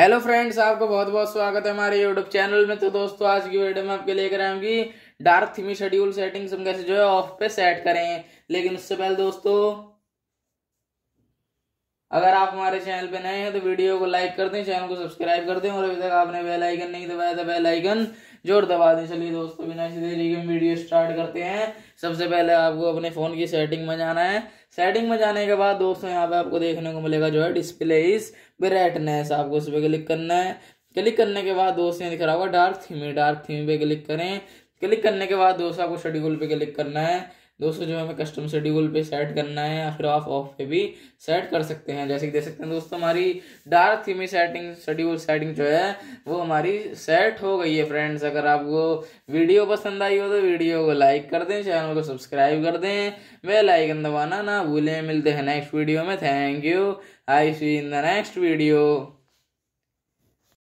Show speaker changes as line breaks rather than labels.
hello friends आपका बहुत बहुत स्वागत है हमारे यूट्यूब चैनल में तो दोस्तों आज की वीडियो में आपके लेकर आऊंगी डार्क थीमी शेड्यूल सेटिंग्स हम कैसे जो है ऑफ पे सेट करें लेकिन उससे पहले दोस्तों अगर आप हमारे चैनल पे नए हैं तो वीडियो को लाइक कर दें चैनल को सब्सक्राइब कर दें और अभी तक आपने बेलाइकन नहीं दबाया तो बेलाइकन जोर दबा दें चलिए दोस्तों बिना इसी देरी के वीडियो स्टार्ट करते हैं सबसे पहले आपको अपने फ़ोन की सेटिंग में जाना है सेटिंग में जाने के बाद दोस्तों यहाँ पे आपको देखने को मिलेगा जो है डिस्प्ले इस ब्राइटनेस आपको उस पर क्लिक करना है क्लिक करने के बाद दोस्तों यहाँ दिख रहा होगा डार्क थीम डार्क थीम पे क्लिक करें क्लिक करने के बाद दोस्तों आपको शेड्यूल पे क्लिक करना है दोस्तों जो हमें कस्टम शेड्यूल पे सेट करना है या फिर आप ऑफ पे भी सेट कर सकते हैं जैसे कि देख सकते हैं दोस्तों हमारी डार्क थीमी सेटिंग शेड्यूल सेटिंग जो है वो हमारी सेट हो गई है फ्रेंड्स अगर आपको वीडियो पसंद आई हो तो वीडियो को लाइक कर दें चैनल को सब्सक्राइब कर दें बेल आइकन दबाना ना भूलें मिलते हैं नेक्स्ट वीडियो में thank you I see in the next video